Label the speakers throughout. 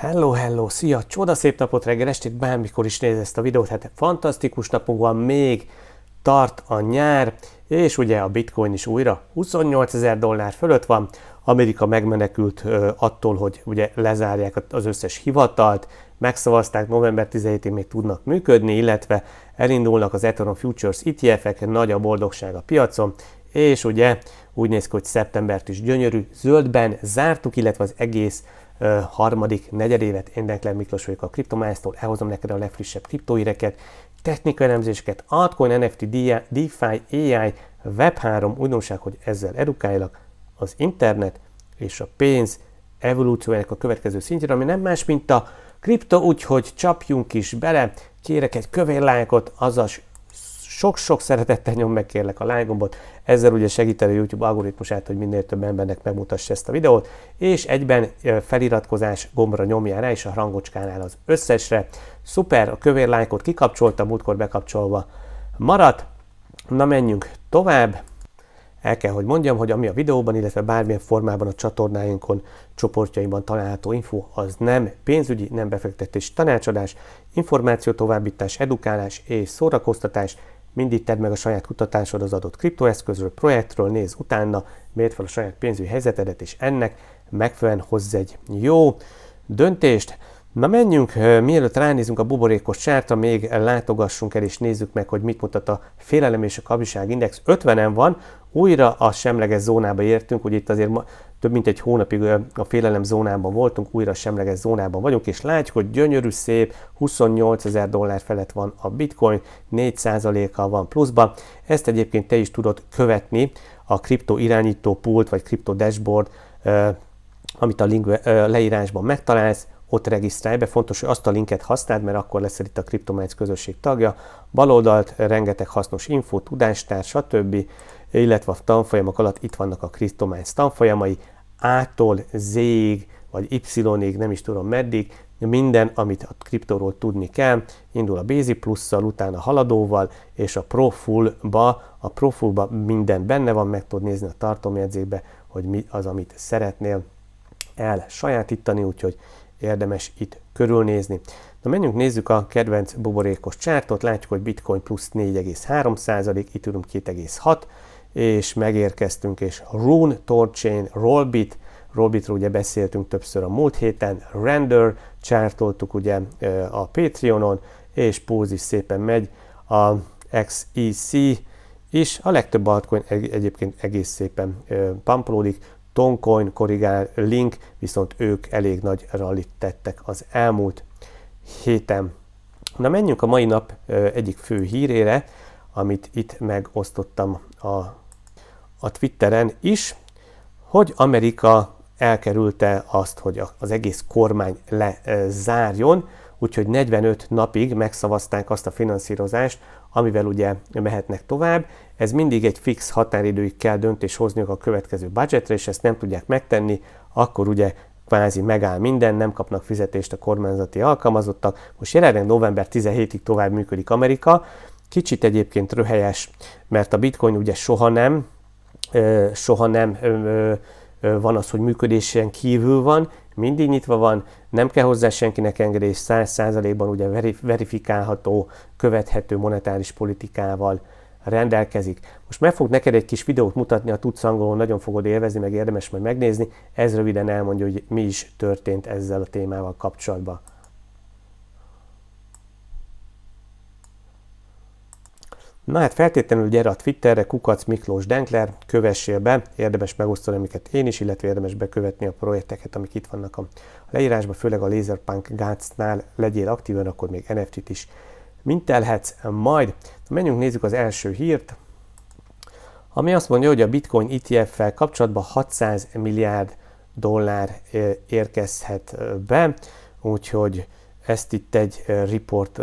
Speaker 1: Hello, hello, szia! Csoda szép napot reggel estét, bármikor is nézed ezt a videót, hát fantasztikus napunk van, még tart a nyár, és ugye a bitcoin is újra 28 ezer dollár fölött van, Amerika megmenekült attól, hogy ugye lezárják az összes hivatalt, megszavazták, november 17-én még tudnak működni, illetve elindulnak az Ethereum Futures ETF-ek, nagy a boldogság a piacon, és ugye úgy néz ki, hogy szeptembert is gyönyörű zöldben zártuk, illetve az egész harmadik negyedévet Endekler Miklós vagyok a Kriptomásztól, elhozom neked a legfrissebb kriptoíreket, technikai elemzéseket, altcoin, NFT, DeFi, AI, Web3 újdonság, hogy ezzel edukáljak az internet és a pénz evolúciójának a következő szintjére, ami nem más, mint a kripto, úgyhogy csapjunk is bele, kérek egy kövér lájkot, azaz sok-sok szeretettel nyom meg kérlek a like gombot, ezzel ugye segíteni a YouTube algoritmusát, hogy minél több embernek megmutassa ezt a videót, és egyben feliratkozás gombra nyomjál rá, és a rangocskánál az összesre. Szuper, a kövér lájkot kikapcsoltam, múltkor bekapcsolva maradt. Na menjünk tovább. El kell, hogy mondjam, hogy ami a videóban, illetve bármilyen formában a csatornáinkon, csoportjaimban található info, az nem pénzügyi, nem befektetés, tanácsadás, információ továbbítás, edukálás és szórakoztatás, mindig tedd meg a saját kutatásod az adott kriptoeszközről, projektről, nézz utána, mérd fel a saját pénzügyi helyzetedet, és ennek megfelelően hozz egy jó döntést. Na menjünk, mielőtt ránézünk a buborékos sárta, még látogassunk el és nézzük meg, hogy mit mutat a félelem és a kabiság index. 50-en van, újra a semleges zónába értünk, hogy itt azért több mint egy hónapig a félelem zónában voltunk, újra semleges zónában vagyunk, és látjuk, hogy gyönyörű szép, 28 ezer dollár felett van a bitcoin, 4%-kal van pluszban. Ezt egyébként te is tudod követni a kripto irányító pult, vagy kripto dashboard, amit a link leírásban megtalálsz, ott regisztrálj be, fontos, hogy azt a linket használd, mert akkor leszel itt a CryptoMiles közösség tagja, baloldalt, rengeteg hasznos info, tudástár, stb., illetve a tanfolyamok alatt itt vannak a CryptoMiles tanfolyamai, a-tól Z-ig, vagy Y-ig, nem is tudom meddig, minden, amit a kriptóról tudni kell, indul a Basic plusszal, utána haladóval, és a Profulba, a Profulba minden benne van, meg tudod nézni a tartomjegyzékbe, hogy mi az, amit szeretnél el sajátítani, úgyhogy érdemes itt körülnézni. Na menjünk, nézzük a kedvenc buborékos csártot, látjuk, hogy Bitcoin plusz 4,3%, itt 2,6%, és megérkeztünk, és Rune Torchain, Rollbit, Rollbitról ugye beszéltünk többször a múlt héten, Render, csártoltuk ugye a Patreonon, és Póz is szépen megy, a XEC is, a legtöbb altcoin egyébként egész szépen pampolódik, Toncoin korrigál Link, viszont ők elég nagy rallit tettek az elmúlt héten. Na menjünk a mai nap egyik fő hírére, amit itt megosztottam a a Twitteren is, hogy Amerika elkerülte azt, hogy az egész kormány lezárjon, úgyhogy 45 napig megszavazták azt a finanszírozást, amivel ugye mehetnek tovább. Ez mindig egy fix határidőig kell döntés hozniuk a következő budgetre, és ezt nem tudják megtenni, akkor ugye kvázi megáll minden, nem kapnak fizetést a kormányzati alkalmazottak. Most jelenleg november 17-ig tovább működik Amerika, kicsit egyébként röhelyes, mert a bitcoin ugye soha nem, soha nem van az, hogy működésen kívül van, mindig nyitva van, nem kell hozzá senkinek engedés, száz százalékban ugye verifikálható, követhető monetáris politikával rendelkezik. Most meg fog neked egy kis videót mutatni, a tudsz angolul, nagyon fogod élvezni, meg érdemes majd megnézni. Ez röviden elmondja, hogy mi is történt ezzel a témával kapcsolatban. Na hát feltétlenül gyere a Twitterre, kukac Miklós Denkler, kövessél be, érdemes megosztani, amiket én is, illetve érdemes bekövetni a projekteket, amik itt vannak a leírásban, főleg a Laserpunk guts legyél aktívan, akkor még NFT-t is mintelhetsz majd. Na, menjünk nézzük az első hírt, ami azt mondja, hogy a Bitcoin ETF-fel kapcsolatban 600 milliárd dollár érkezhet be, úgyhogy ezt itt egy report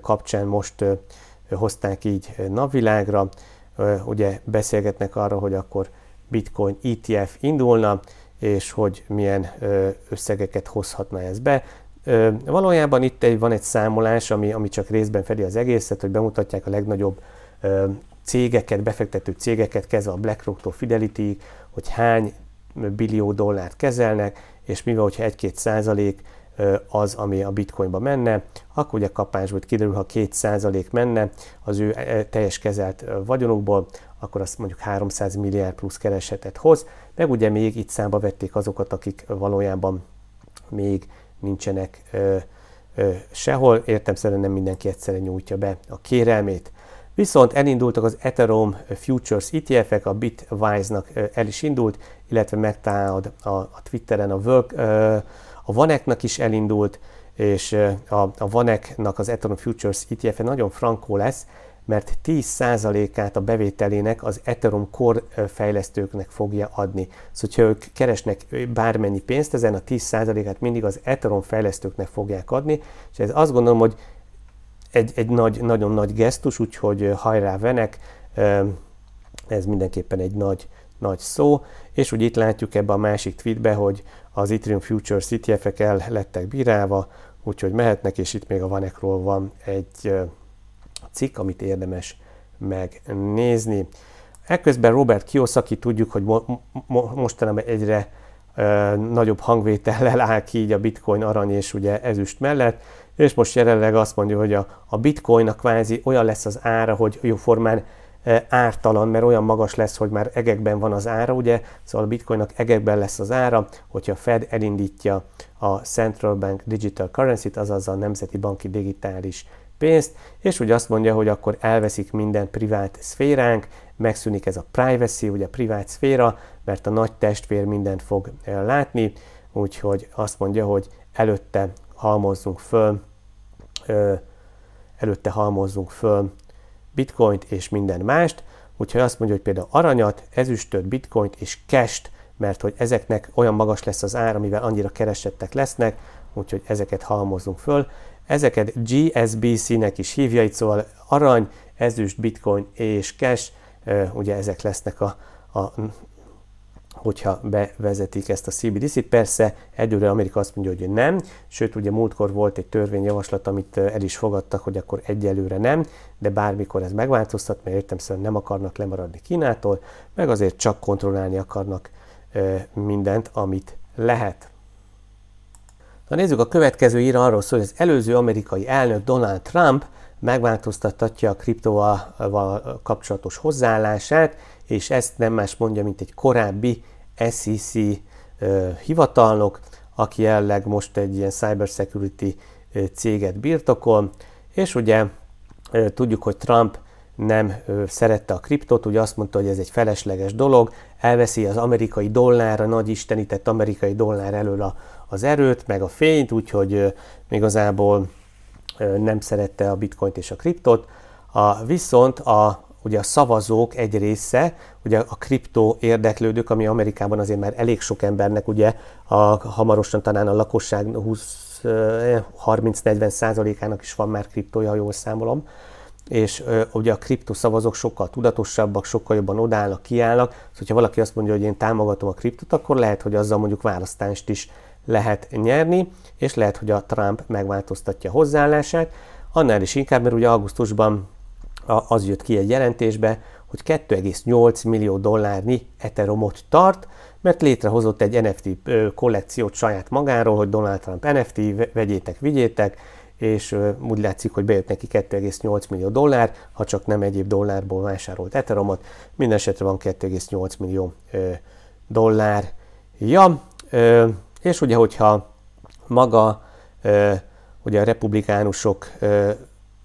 Speaker 1: kapcsán most hozták így napvilágra. Ugye beszélgetnek arra, hogy akkor bitcoin ETF indulna, és hogy milyen összegeket hozhatna ez be. Valójában itt egy, van egy számolás, ami, ami csak részben fedi az egészet, hogy bemutatják a legnagyobb cégeket, befektető cégeket, kezdve a BlackRock-tól fidelity hogy hány billió dollárt kezelnek, és mivel, hogyha 1-2 százalék az, ami a bitcoinba menne, akkor ugye kapásból kiderül, ha 2% menne az ő e, teljes kezelt vagyonukból, akkor azt mondjuk 300 milliárd plusz keresetet hoz, meg ugye még itt számba vették azokat, akik valójában még nincsenek ö, ö, sehol, szerint nem mindenki egyszerre nyújtja be a kérelmét. Viszont elindultak az Ethereum Futures ETF-ek, a Bitwise-nak el is indult, illetve megtalálod a, a Twitteren a Work ö, a vaneknak is elindult, és a, a vaneknak az Ethereum Futures ETF-e nagyon frankó lesz, mert 10%-át a bevételének az Ethereum Core fejlesztőknek fogja adni. Szóval, hogyha ők keresnek bármennyi pénzt, ezen a 10%-át mindig az Ethereum fejlesztőknek fogják adni, és ez azt gondolom, hogy egy, egy nagy, nagyon nagy gesztus, úgyhogy hajrá venek, ez mindenképpen egy nagy, nagy szó, és úgy itt látjuk ebbe a másik tweetbe, hogy az Ethereum Futures ETF-ek el lettek bírálva, úgyhogy mehetnek, és itt még a Vanekról van egy cikk, amit érdemes megnézni. Ekközben Robert Kiyosaki tudjuk, hogy mostanában egyre nagyobb hangvétellel áll ki így a bitcoin, arany és ugye ezüst mellett, és most jelenleg azt mondja, hogy a, a bitcoin a kvázi olyan lesz az ára, hogy jóformán E, ártalan, mert olyan magas lesz, hogy már egekben van az ára, ugye, szóval a bitcoinnak egekben lesz az ára, hogyha Fed elindítja a Central Bank Digital Currency-t, azaz a Nemzeti Banki Digitális pénzt, és ugye azt mondja, hogy akkor elveszik minden privát szféránk, megszűnik ez a privacy, ugye a privát szféra, mert a nagy testvér mindent fog e, látni, úgyhogy azt mondja, hogy előtte halmozzunk föl, e, előtte halmozzunk föl bitcoint és minden mást, úgyhogy azt mondja, hogy például aranyat, ezüstöt, bitcoint és cash mert hogy ezeknek olyan magas lesz az ára, mivel annyira keresettek lesznek, úgyhogy ezeket halmozunk föl. Ezeket GSBC-nek is hívja, itt szóval arany, ezüst, bitcoin és cash, ugye ezek lesznek a, a hogyha bevezetik ezt a CBDC-t. Persze egyőre Amerika azt mondja, hogy nem, sőt ugye múltkor volt egy törvényjavaslat, amit el is fogadtak, hogy akkor egyelőre nem, de bármikor ez megváltoztat, mert értem szerint nem akarnak lemaradni Kínától, meg azért csak kontrollálni akarnak mindent, amit lehet. Na nézzük a következő ír arról szól, hogy az előző amerikai elnök Donald Trump megváltoztatja a kriptóval kapcsolatos hozzáállását, és ezt nem más mondja, mint egy korábbi SEC hivatalnok, aki jelenleg most egy ilyen cybersecurity céget birtokol, és ugye tudjuk, hogy Trump nem szerette a kriptot, ugye azt mondta, hogy ez egy felesleges dolog, elveszi az amerikai dollárra, nagy istenített amerikai dollár elől a, az erőt, meg a fényt, úgyhogy igazából nem szerette a bitcoint és a kriptot. A, viszont a, ugye a szavazók egy része, ugye a kriptó érdeklődők, ami Amerikában azért már elég sok embernek, ugye a, hamarosan talán a lakosság 20-30-40 százalékának is van már kriptója, ha jól számolom, és ugye a kriptoszavazók sokkal tudatosabbak, sokkal jobban odállnak, kiállnak, szóval hogyha valaki azt mondja, hogy én támogatom a kriptot, akkor lehet, hogy azzal mondjuk választást is lehet nyerni, és lehet, hogy a Trump megváltoztatja hozzáállását, annál is inkább, mert ugye augusztusban az jött ki egy jelentésbe, hogy 2,8 millió dollárnyi eteromot tart, mert létrehozott egy NFT kollekciót saját magáról, hogy Donald Trump NFT, vegyétek, vigyétek, és úgy látszik, hogy bejött neki 2,8 millió dollár, ha csak nem egyéb dollárból vásárolt Eteromot mindesetre van 2,8 millió dollár. Ja, és ugye, hogyha maga ugye a republikánusok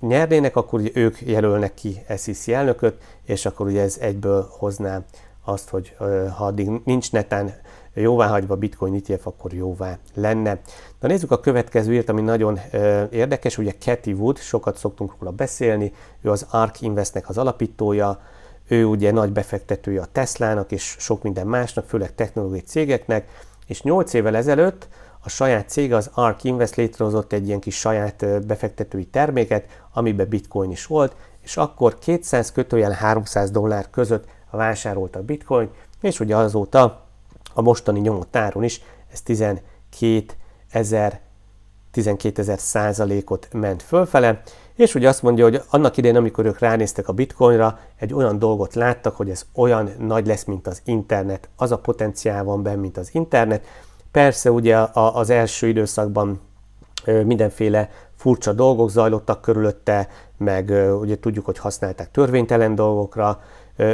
Speaker 1: nyernének, akkor ugye ők jelölnek ki SEC elnököt, és akkor ugye ez egyből hozná azt, hogy ha addig nincs netán jóváhagyva bitcoin ETF, akkor jóvá lenne. Na nézzük a következő írt, ami nagyon érdekes, ugye Cathy Wood, sokat szoktunk róla beszélni, ő az ARK Investnek az alapítója, ő ugye nagy befektetője a Teslának és sok minden másnak, főleg technológiai cégeknek, és 8 évvel ezelőtt a saját cég, az ARK Invest létrehozott egy ilyen kis saját befektetői terméket, amiben bitcoin is volt, és akkor 200 kötőjel 300 dollár között vásárolta a bitcoin, és ugye azóta a mostani nyomott áron is ez 12 ezer 12 százalékot ment fölfele, és ugye azt mondja, hogy annak idején, amikor ők ránéztek a bitcoinra, egy olyan dolgot láttak, hogy ez olyan nagy lesz, mint az internet, az a potenciál van benne, mint az internet, Persze ugye a, az első időszakban mindenféle furcsa dolgok zajlottak körülötte, meg ugye tudjuk, hogy használták törvénytelen dolgokra,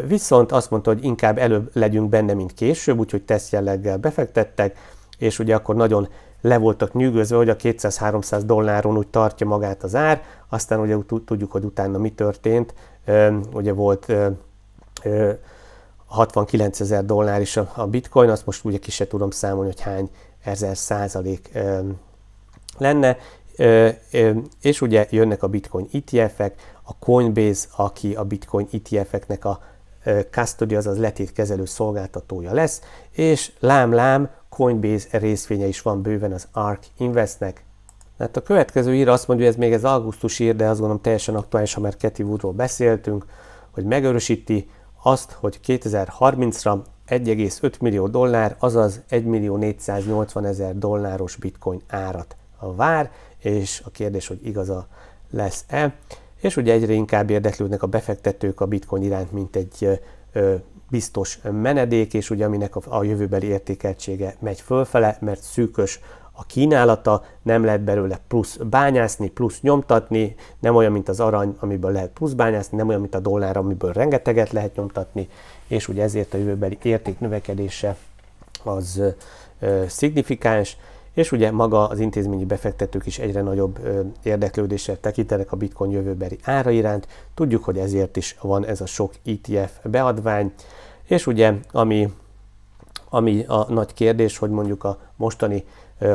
Speaker 1: viszont azt mondta, hogy inkább előbb legyünk benne, mint később, úgyhogy teszt jelleggel befektettek, és ugye akkor nagyon le voltak nyűgözve, hogy a 200-300 dolláron úgy tartja magát az ár, aztán ugye tudjuk, hogy utána mi történt, ugye volt 69 ezer dollár is a, bitcoin, azt most ugye ki se tudom számolni, hogy hány ezer százalék lenne, és ugye jönnek a bitcoin ETF-ek, a Coinbase, aki a bitcoin ETF-eknek a custody, azaz letétkezelő szolgáltatója lesz, és lám-lám Coinbase részvénye is van bőven az ARK Investnek. Hát a következő ír azt mondja, hogy ez még az augusztus ír, de azt gondolom teljesen aktuális, ha már Keti Woodról beszéltünk, hogy megörösíti azt, hogy 2030-ra 1,5 millió dollár, azaz 1 millió 480 ezer dolláros bitcoin árat vár, és a kérdés, hogy igaza lesz-e. És ugye egyre inkább érdeklődnek a befektetők a bitcoin iránt, mint egy ö, biztos menedék, és ugye aminek a, a jövőbeli értékeltsége megy fölfele, mert szűkös a kínálata, nem lehet belőle plusz bányászni, plusz nyomtatni, nem olyan, mint az arany, amiből lehet plusz bányászni, nem olyan, mint a dollár, amiből rengeteget lehet nyomtatni, és ugye ezért a jövőbeli érték növekedése az ö, szignifikáns, és ugye maga az intézményi befektetők is egyre nagyobb érdeklődéssel tekintenek a bitcoin jövőbeli ára iránt. Tudjuk, hogy ezért is van ez a sok ETF beadvány, és ugye ami, ami a nagy kérdés, hogy mondjuk a mostani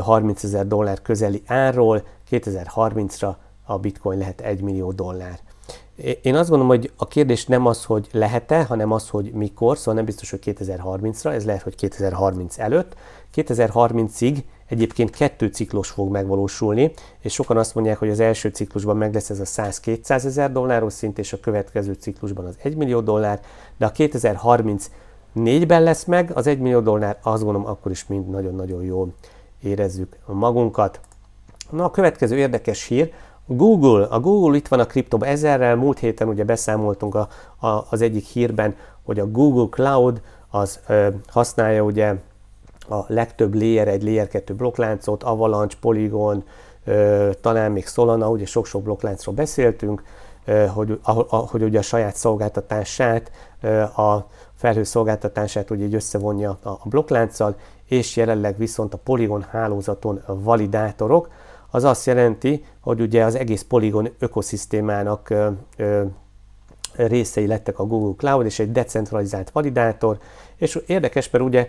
Speaker 1: 30 ezer dollár közeli árról 2030-ra a bitcoin lehet 1 millió dollár. Én azt gondolom, hogy a kérdés nem az, hogy lehet-e, hanem az, hogy mikor, szóval nem biztos, hogy 2030-ra, ez lehet, hogy 2030 előtt. 2030-ig egyébként kettő ciklus fog megvalósulni, és sokan azt mondják, hogy az első ciklusban meg lesz ez a 100-200 ezer dolláros szint, és a következő ciklusban az 1 millió dollár, de a 2030 négyben lesz meg, az 1 millió dollár azt gondolom akkor is mind nagyon-nagyon jó érezzük magunkat. Na a következő érdekes hír, Google, a Google itt van a kriptóban ezerrel, múlt héten ugye beszámoltunk a, a, az egyik hírben, hogy a Google Cloud az ö, használja ugye a legtöbb layer, egy layer 2 blokkláncot, Avalanche, Polygon, ö, talán még Solana, ugye sok-sok blokkláncról beszéltünk, ö, hogy, a, a, hogy ugye a saját szolgáltatását, ö, a felhő szolgáltatását ugye így összevonja a, a blokklánccal, és jelenleg viszont a Polygon hálózaton validátorok, az azt jelenti, hogy ugye az egész Polygon ökoszisztémának ö, ö, részei lettek a Google Cloud, és egy decentralizált validátor, és érdekes, mert ugye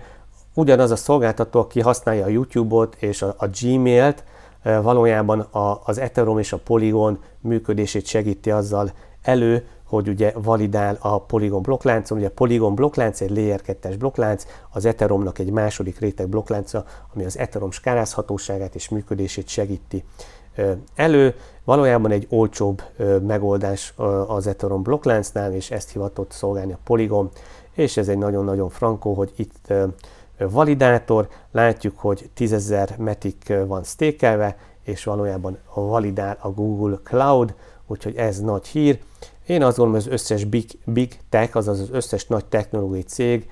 Speaker 1: ugyanaz a szolgáltató, aki használja a YouTube-ot és a, a Gmail-t, valójában a, az Ethereum és a Polygon működését segíti azzal elő, hogy ugye validál a poligon blokkláncon. Ugye a poligon blokklánc egy layer 2 blokklánc, az Ethereumnak egy második réteg blokklánca, ami az Ethereum skálázhatóságát és működését segíti elő. Valójában egy olcsóbb megoldás az Ethereum blokkláncnál, és ezt hivatott szolgálni a poligon, és ez egy nagyon-nagyon frankó, hogy itt validátor, látjuk, hogy 10.000 metik van stékelve, és valójában validál a Google Cloud, úgyhogy ez nagy hír. Én azt gondolom, hogy az összes big, big tech, azaz az összes nagy technológiai cég,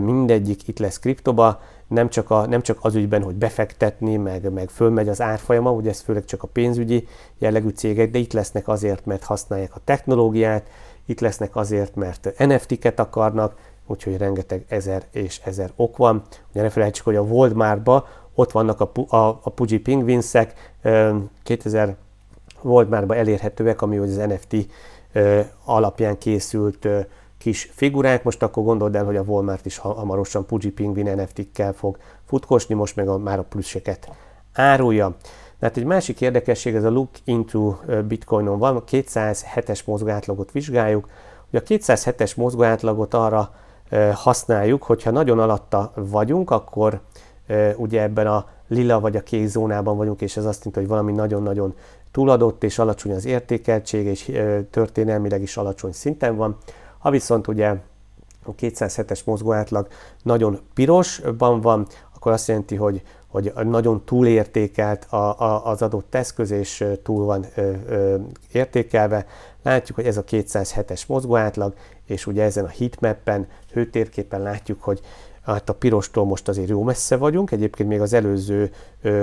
Speaker 1: mindegyik itt lesz kriptoba, nem csak, a, nem csak az ügyben, hogy befektetni, meg, meg fölmegy az árfolyama, ugye ez főleg csak a pénzügyi jellegű cégek, de itt lesznek azért, mert használják a technológiát, itt lesznek azért, mert NFT-ket akarnak, úgyhogy rengeteg ezer és ezer ok van. Ugye ne felejtsük, hogy a Voldmárba ott vannak a, a, a Puji Pingvinszek, 2000 Voldmárba elérhetőek, ami az NFT alapján készült kis figurák. Most akkor gondold el, hogy a Walmart is hamarosan Pugi Pingvin NFT-kkel fog futkosni, most meg a, már a plusseket árulja. Tehát egy másik érdekesség, ez a Look into Bitcoinon van, 207-es mozgóátlagot vizsgáljuk. Ugye a 207-es mozgóátlagot arra használjuk, hogyha nagyon alatta vagyunk, akkor ugye ebben a lila vagy a kék zónában vagyunk, és ez azt jelenti, hogy valami nagyon-nagyon túladott és alacsony az értékeltség, és történelmileg is alacsony szinten van. Ha viszont ugye a 207-es mozgóátlag nagyon pirosban van, akkor azt jelenti, hogy, hogy nagyon túlértékelt a, a, az adott eszköz, és túl van ö, ö, értékelve. Látjuk, hogy ez a 207-es mozgóátlag, és ugye ezen a heatmappen, hőtérképen látjuk, hogy hát a pirostól most azért jó messze vagyunk, egyébként még az előző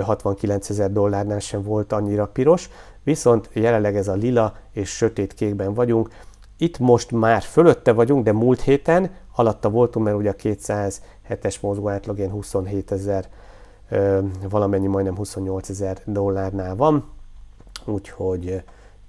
Speaker 1: 69 ezer dollárnál sem volt annyira piros, viszont jelenleg ez a lila és sötét kékben vagyunk, itt most már fölötte vagyunk, de múlt héten alatta voltunk, mert ugye a 207-es mozgó átlagén 27 ezer, valamennyi majdnem 28 ezer dollárnál van, úgyhogy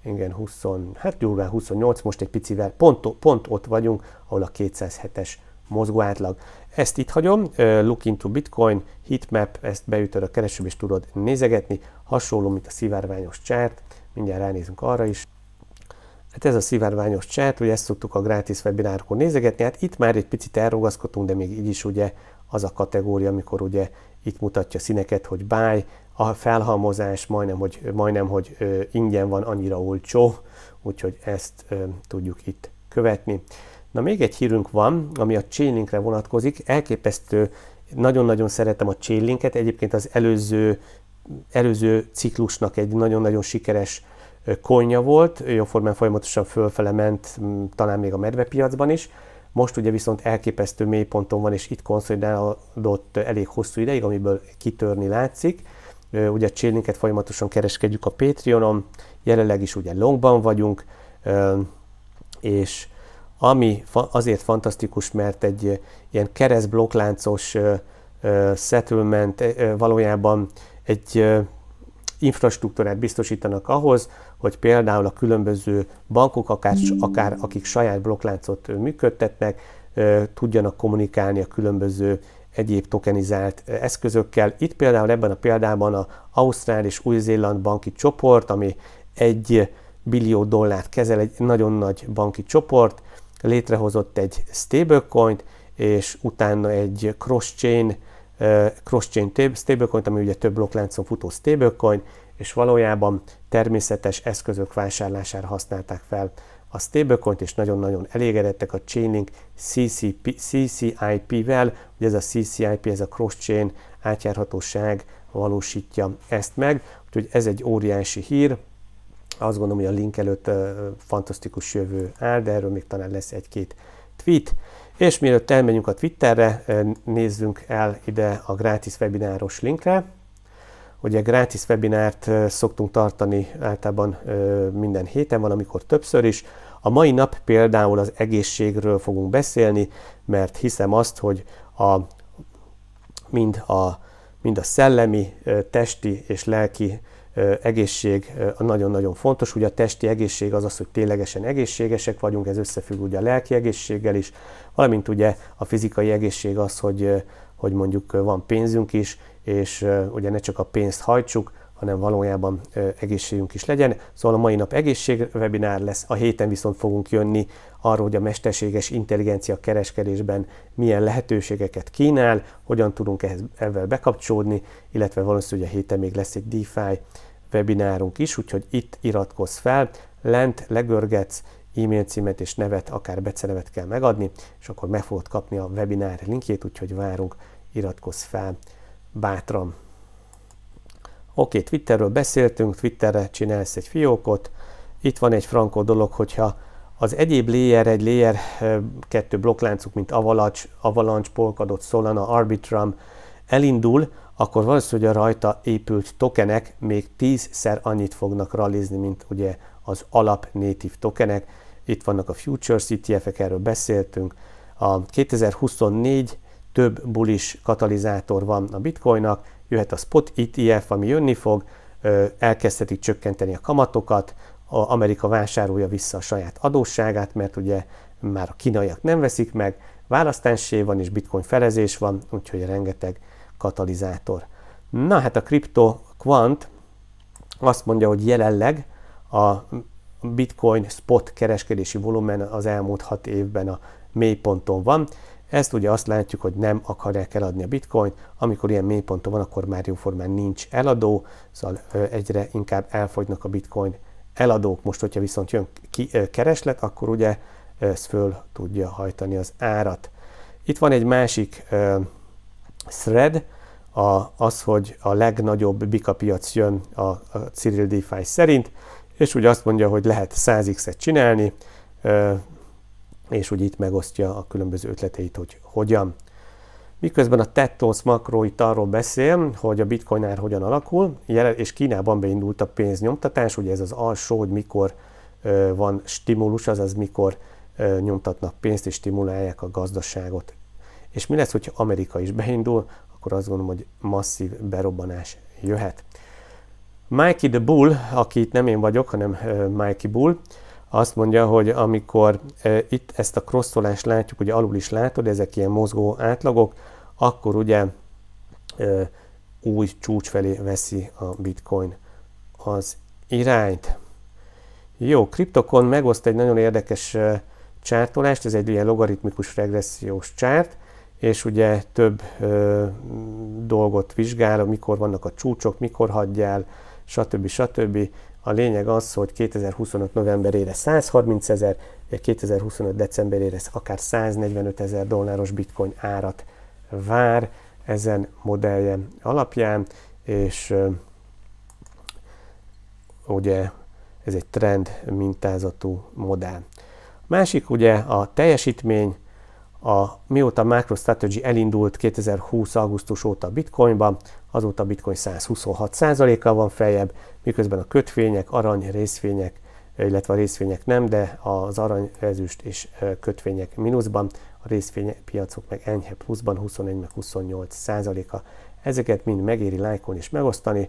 Speaker 1: igen, 20, hát durván 28, most egy picivel, pont, pont ott vagyunk, ahol a 207-es mozgó átlag. Ezt itt hagyom, look into bitcoin, heatmap, ezt beütöd a keresőbe és tudod nézegetni, hasonló, mint a szivárványos csárt, mindjárt ránézünk arra is. Hát ez a szivárványos csárt, ugye ezt szoktuk a gratis webinárokon nézegetni, hát itt már egy picit elrugaszkodtunk, de még így is ugye az a kategória, amikor ugye itt mutatja színeket, hogy buy, a felhalmozás majdnem, hogy, majdnem, hogy ingyen van, annyira olcsó, úgyhogy ezt tudjuk itt követni. Na még egy hírünk van, ami a Chainlinkre vonatkozik. Elképesztő, nagyon-nagyon szeretem a Chainlinket. Egyébként az előző, előző ciklusnak egy nagyon-nagyon sikeres konja volt, jóformán folyamatosan fölfele ment, talán még a medvepiacban is. Most ugye viszont elképesztő mélyponton van, és itt konszolidálódott elég hosszú ideig, amiből kitörni látszik ugye Csillinket folyamatosan kereskedjük a Patreonon, jelenleg is ugye longban vagyunk, és ami azért fantasztikus, mert egy ilyen keresztblokkláncos settlement valójában egy infrastruktúrát biztosítanak ahhoz, hogy például a különböző bankok, akár, akár akik saját blokkláncot működtetnek, tudjanak kommunikálni a különböző egyéb tokenizált eszközökkel. Itt például ebben a példában a Ausztrál és Új-Zéland banki csoport, ami egy billió dollárt kezel, egy nagyon nagy banki csoport, létrehozott egy stablecoin és utána egy cross-chain, cross-chain stablecoin ami ugye több blokkláncon futó stablecoin, és valójában természetes eszközök vásárlására használták fel a stablecoint is nagyon-nagyon elégedettek a Chainlink CCP, CCIP-vel, ugye ez a CCIP, ez a cross-chain átjárhatóság valósítja ezt meg, úgyhogy ez egy óriási hír, azt gondolom, hogy a link előtt uh, fantasztikus jövő áll, de erről még talán lesz egy-két tweet. És mielőtt elmegyünk a Twitterre, nézzünk el ide a gratis webináros linkre, Ugye gratis webinárt szoktunk tartani általában minden héten, van amikor többször is. A mai nap például az egészségről fogunk beszélni, mert hiszem azt, hogy a, mind, a, mind a szellemi, testi és lelki egészség nagyon-nagyon fontos. Ugye a testi egészség az az, hogy ténylegesen egészségesek vagyunk, ez összefügg ugye a lelki egészséggel is, valamint ugye a fizikai egészség az, hogy, hogy mondjuk van pénzünk is, és ugye ne csak a pénzt hajtsuk, hanem valójában egészségünk is legyen. Szóval a mai nap egészségwebinár lesz, a héten viszont fogunk jönni arról, hogy a mesterséges intelligencia kereskedésben milyen lehetőségeket kínál, hogyan tudunk ehhez, ezzel bekapcsolódni, illetve valószínűleg a héten még lesz egy DeFi webinárunk is, úgyhogy itt iratkozz fel, lent legörgetsz, e-mail címet és nevet, akár becenevet kell megadni, és akkor meg fogod kapni a webinár linkjét, úgyhogy várunk, iratkozz fel bátran. Oké, Twitterről beszéltünk, Twitterre csinálsz egy fiókot. Itt van egy frankó dolog, hogyha az egyéb layer egy layer kettő blokkláncuk, mint Avalanche, Avalanche, Polkadot, Solana, Arbitrum elindul, akkor valószínűleg a rajta épült tokenek még tízszer annyit fognak ralizni, mint ugye az alap native tokenek. Itt vannak a futures ETF-ek, erről beszéltünk. A 2024 több bullish katalizátor van a bitcoinnak, jöhet a spot ETF, ami jönni fog, elkezdhetik csökkenteni a kamatokat, a Amerika vásárolja vissza a saját adósságát, mert ugye már a kínaiak nem veszik meg, választásé van és bitcoin felezés van, úgyhogy rengeteg katalizátor. Na hát a kripto Quant azt mondja, hogy jelenleg a bitcoin spot kereskedési volumen az elmúlt hat évben a mélyponton van, ezt ugye azt látjuk, hogy nem akarják eladni a bitcoin, amikor ilyen mélyponton van, akkor már jóformán nincs eladó, szóval egyre inkább elfogynak a bitcoin eladók. Most, hogyha viszont jön ki, kereslet, akkor ugye ez föl tudja hajtani az árat. Itt van egy másik thread, a, az, hogy a legnagyobb bika piac jön a, a Cyril DeFi szerint, és ugye azt mondja, hogy lehet 100x-et csinálni, és úgy itt megosztja a különböző ötleteit, hogy hogyan. Miközben a Tettos Makro itt arról beszél, hogy a bitcoin ár hogyan alakul, és Kínában beindult a pénznyomtatás, ugye ez az alsó, hogy mikor van stimulus, azaz mikor nyomtatnak pénzt és stimulálják a gazdaságot. És mi lesz, hogyha Amerika is beindul, akkor azt gondolom, hogy masszív berobbanás jöhet. Mikey the Bull, aki itt nem én vagyok, hanem Mikey Bull, azt mondja, hogy amikor e, itt ezt a crossolást látjuk, ugye alul is látod, ezek ilyen mozgó átlagok, akkor ugye e, új csúcs felé veszi a bitcoin az irányt. Jó, kriptokon megoszt egy nagyon érdekes e, csártolást, ez egy ilyen logaritmikus regressziós csárt, és ugye több ö, e, dolgot vizsgál, mikor vannak a csúcsok, mikor hagyjál, stb. stb. A lényeg az, hogy 2025 novemberére 130 ezer, 2025 decemberére akár 145 ezer dolláros bitcoin árat vár ezen modellje alapján, és ugye ez egy trend mintázatú modell. A másik ugye a teljesítmény, a, mióta MicroStrategy elindult 2020. augusztus óta Bitcoinba, azóta Bitcoin 126%-kal van feljebb, miközben a kötvények, arany, részvények, illetve a részvények nem, de az arany, ezüst és kötvények mínuszban, a részvénypiacok meg enyhe pluszban 21 meg 28 százaléka. Ezeket mind megéri lájkolni és megosztani.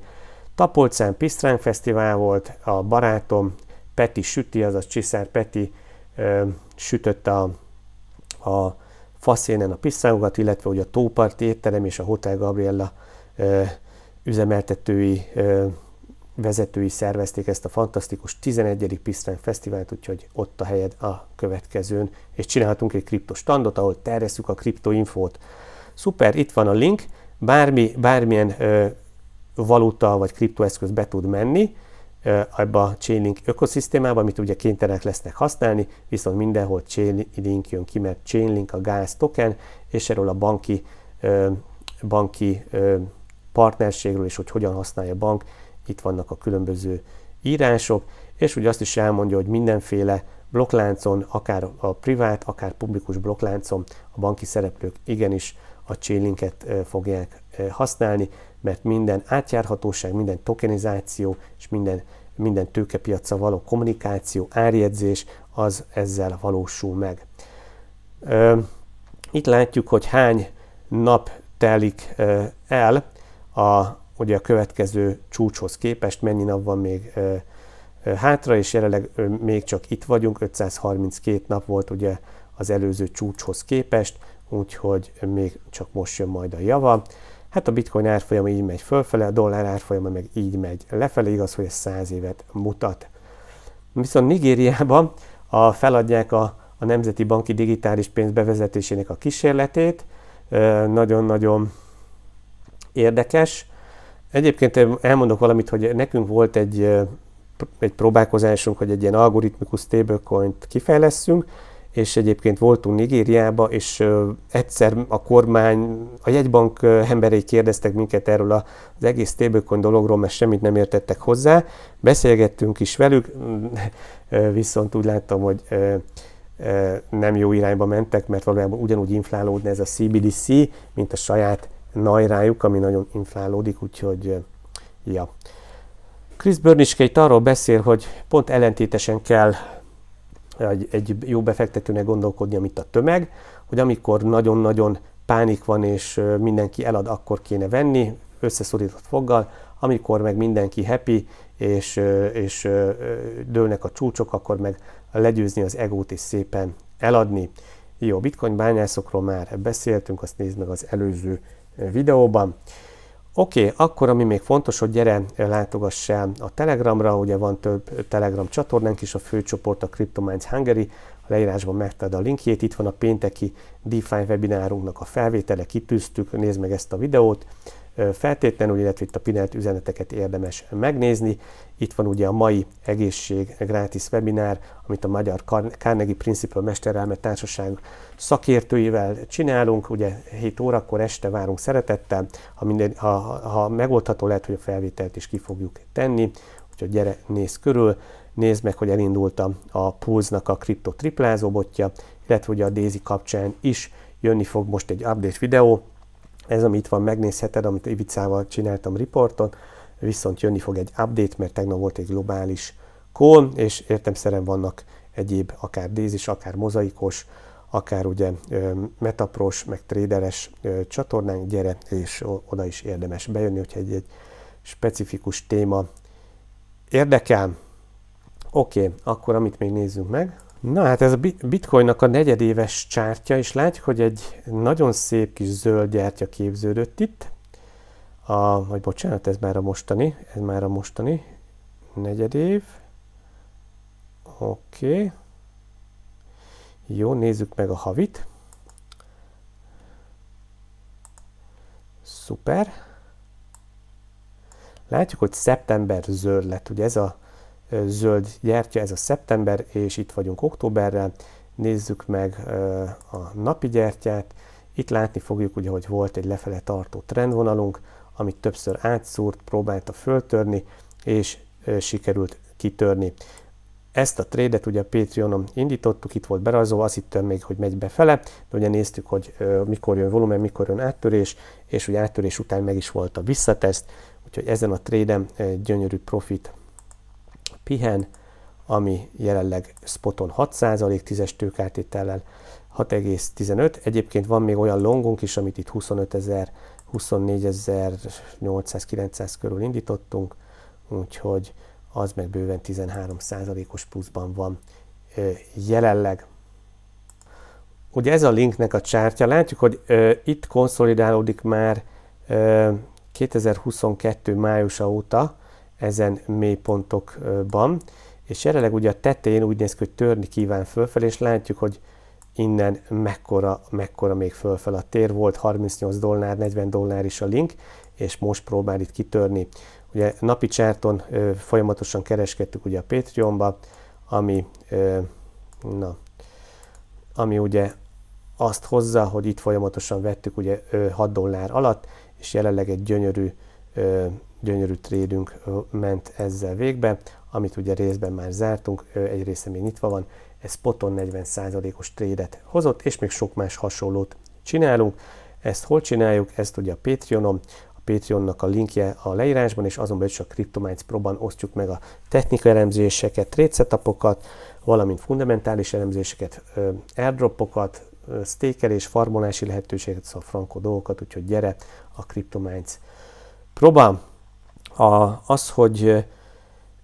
Speaker 1: Tapolcán Pisztránk Fesztivál volt, a barátom Peti Süti, azaz Csiszár Peti ö, sütött a, a faszénen a pisztránkokat, illetve ugye a Tóparti étterem és a Hotel Gabriella ö, üzemeltetői ö, vezetői szervezték ezt a fantasztikus 11. Pisztránk Fesztivált, úgyhogy ott a helyed a következőn, és csinálhatunk egy kriptostandot, ahol terjesszük a kriptoinfót. Szuper, itt van a link, bármi, bármilyen ö, valuta vagy kriptoeszköz be tud menni ö, ebbe a Chainlink ökoszisztémába, amit ugye kénytelenek lesznek használni, viszont mindenhol Chainlink jön ki, mert Chainlink a gáz token, és erről a banki, ö, banki ö, partnerségről, és hogy hogyan használja a bank, itt vannak a különböző írások, és ugye azt is elmondja, hogy mindenféle blokkláncon, akár a privát, akár publikus blokkláncon a banki szereplők igenis a chainlinket fogják használni, mert minden átjárhatóság, minden tokenizáció és minden, minden tőkepiacsal való kommunikáció, árjegyzés az ezzel valósul meg. Itt látjuk, hogy hány nap telik el a hogy a következő csúcshoz képest mennyi nap van még hátra, és jelenleg még csak itt vagyunk, 532 nap volt ugye az előző csúcshoz képest, úgyhogy még csak most jön majd a java. Hát a bitcoin árfolyama így megy fölfele, a dollár árfolyama meg így megy lefelé, igaz, hogy ez 100 évet mutat. Viszont Nigériában a, feladják a, a Nemzeti Banki Digitális Pénz bevezetésének a kísérletét, nagyon-nagyon érdekes, Egyébként elmondok valamit, hogy nekünk volt egy, egy próbálkozásunk, hogy egy ilyen algoritmikus stablecoint kifejleszünk, és egyébként voltunk Nigériába, és egyszer a kormány, a jegybank emberei kérdeztek minket erről az egész stablecoin dologról, mert semmit nem értettek hozzá. Beszélgettünk is velük, viszont úgy láttam, hogy nem jó irányba mentek, mert valójában ugyanúgy inflálódna ez a CBDC, mint a saját najrájuk, ami nagyon inflálódik, úgyhogy ja. Chris Börnicske itt arról beszél, hogy pont ellentétesen kell egy, egy jó befektetőnek gondolkodni, mint a tömeg, hogy amikor nagyon-nagyon pánik van, és mindenki elad, akkor kéne venni, összeszorított foggal, amikor meg mindenki happy, és, és dőlnek a csúcsok, akkor meg legyőzni az egót és szépen eladni. Jó, bitcoin bányászokról már beszéltünk, azt nézd meg az előző videóban. Oké, okay, akkor ami még fontos, hogy gyere, látogass el a Telegramra, ugye van több Telegram csatornánk is, a főcsoport a CryptoMinds Hungary, a leírásban megtalálod a linkjét, itt van a pénteki DeFi webinárunknak a felvétele, kitűztük, nézd meg ezt a videót, feltétlenül, illetve itt a Pinelt üzeneteket érdemes megnézni. Itt van ugye a mai egészség gratis webinár, amit a Magyar Carnegie Principal Mesterelme Társaság szakértőivel csinálunk. Ugye 7 órakor este várunk szeretettel, ha, minden, ha, ha megoldható, lehet, hogy a felvételt is ki fogjuk tenni, úgyhogy gyere, nézz körül, nézd meg, hogy elindult a, Pulse-nak a kripto triplázó botja, illetve ugye a Daisy kapcsán is jönni fog most egy update videó, ez, ami itt van, megnézheted, amit Ivicával csináltam riporton, viszont jönni fog egy update, mert tegnap volt egy globális kon, és értemszerűen vannak egyéb, akár dézis, akár mozaikos, akár ugye metapros, meg tréderes csatornánk, gyere, és oda is érdemes bejönni, hogyha egy, egy specifikus téma érdekel. Oké, okay, akkor amit még nézzünk meg, Na hát ez a bitcoinnak a negyedéves csártya, és látjuk, hogy egy nagyon szép kis zöld gyártya képződött itt. A, vagy bocsánat, ez már a mostani, ez már a mostani negyed év. Oké. Okay. Jó, nézzük meg a havit. Szuper. Látjuk, hogy szeptember zöld lett, ugye ez a zöld gyertya, ez a szeptember, és itt vagyunk októberrel. Nézzük meg a napi gyertyát. Itt látni fogjuk, ugye, hogy volt egy lefele tartó trendvonalunk, amit többször átszúrt, próbálta föltörni, és sikerült kitörni. Ezt a trédet ugye a Patreonon indítottuk, itt volt berajzó, azt hittem még, hogy megy befele, de ugye néztük, hogy mikor jön volumen, mikor jön áttörés, és ugye áttörés után meg is volt a visszateszt, úgyhogy ezen a trédem gyönyörű profit pihen, ami jelenleg spoton 6% tízes tőkártétellel 6,15. Egyébként van még olyan longunk is, amit itt 25 ezer, 24 ezer 800-900 körül indítottunk, úgyhogy az meg bőven 13 os pluszban van jelenleg. Ugye ez a linknek a csártya, látjuk, hogy ö, itt konszolidálódik már ö, 2022 májusa óta, ezen mélypontokban, és jelenleg ugye a tetején úgy néz ki, hogy törni kíván fölfelé, és látjuk, hogy innen mekkora, mekkora még fölfel a tér, volt 38 dollár, 40 dollár is a link, és most próbál itt kitörni. Ugye napi csárton ö, folyamatosan kereskedtük ugye a Patreonba, ami, ö, na, ami ugye azt hozza, hogy itt folyamatosan vettük ugye ö, 6 dollár alatt, és jelenleg egy gyönyörű ö, gyönyörű trédünk ment ezzel végbe, amit ugye részben már zártunk, egy része még nyitva van, ez spoton 40%-os trédet hozott, és még sok más hasonlót csinálunk. Ezt hol csináljuk? Ezt ugye a Patreonon, a Patreonnak a linkje a leírásban, és azon belül is a CryptoMines Proban osztjuk meg a technikai elemzéseket, trédsetapokat, valamint fundamentális elemzéseket, airdropokat, stékelés, farmolási lehetőséget, szóval frankó dolgokat, úgyhogy gyere a CryptoMines Proban! A, az, hogy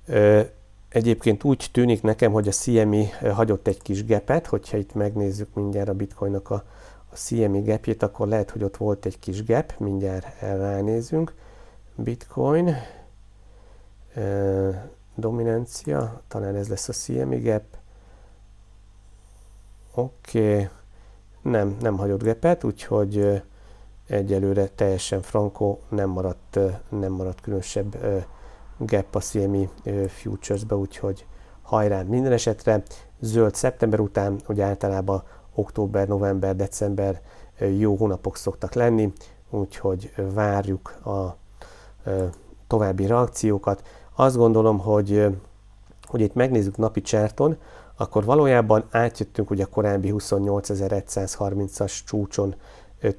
Speaker 1: ö, egyébként úgy tűnik nekem, hogy a CME hagyott egy kis gepet, hogyha itt megnézzük mindjárt a bitcoinnak a, a CME gepjét, akkor lehet, hogy ott volt egy kis gep, mindjárt ránézünk. Bitcoin, ö, dominancia, talán ez lesz a CME gap. Oké, okay. nem, nem hagyott gepet, úgyhogy egyelőre teljesen frankó, nem maradt, nem maradt különösebb gap a CME futures-be, úgyhogy hajrá minden esetre. Zöld szeptember után, hogy általában október, november, december jó hónapok szoktak lenni, úgyhogy várjuk a további reakciókat. Azt gondolom, hogy, hogy itt megnézzük napi csárton, akkor valójában átjöttünk ugye a korábbi 28.130-as csúcson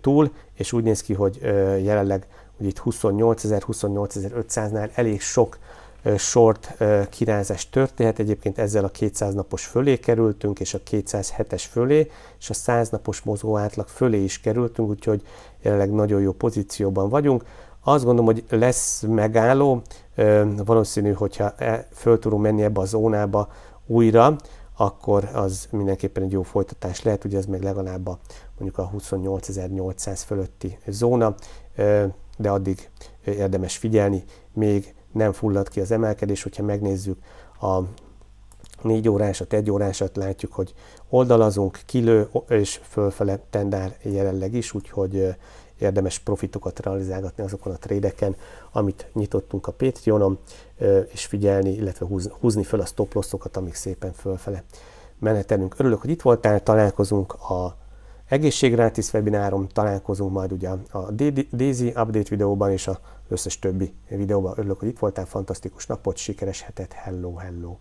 Speaker 1: túl, és úgy néz ki, hogy jelenleg hogy itt 28.000-28.500-nál elég sok short kirázás történhet. Egyébként ezzel a 200 napos fölé kerültünk, és a 207-es fölé, és a 100 napos mozgó átlag fölé is kerültünk, úgyhogy jelenleg nagyon jó pozícióban vagyunk. Azt gondolom, hogy lesz megálló, valószínű, hogyha e, föl tudunk menni ebbe a zónába újra, akkor az mindenképpen egy jó folytatás lehet, ugye ez még legalább a mondjuk a 28.800 fölötti zóna, de addig érdemes figyelni, még nem fullad ki az emelkedés, hogyha megnézzük a 4 órásat, 1 órásat látjuk, hogy oldalazunk, kilő és fölfele tendár jelenleg is, úgyhogy érdemes profitokat realizálgatni azokon a trédeken, amit nyitottunk a Patreonon, és figyelni, illetve húzni föl a stop amik szépen fölfele menetelünk. Örülök, hogy itt voltál, találkozunk a Egészségrátis webinárom találkozunk majd ugye a Daisy update videóban és az összes többi videóban. Örülök, hogy itt voltál, fantasztikus napot, sikeres hetet, hello, hello!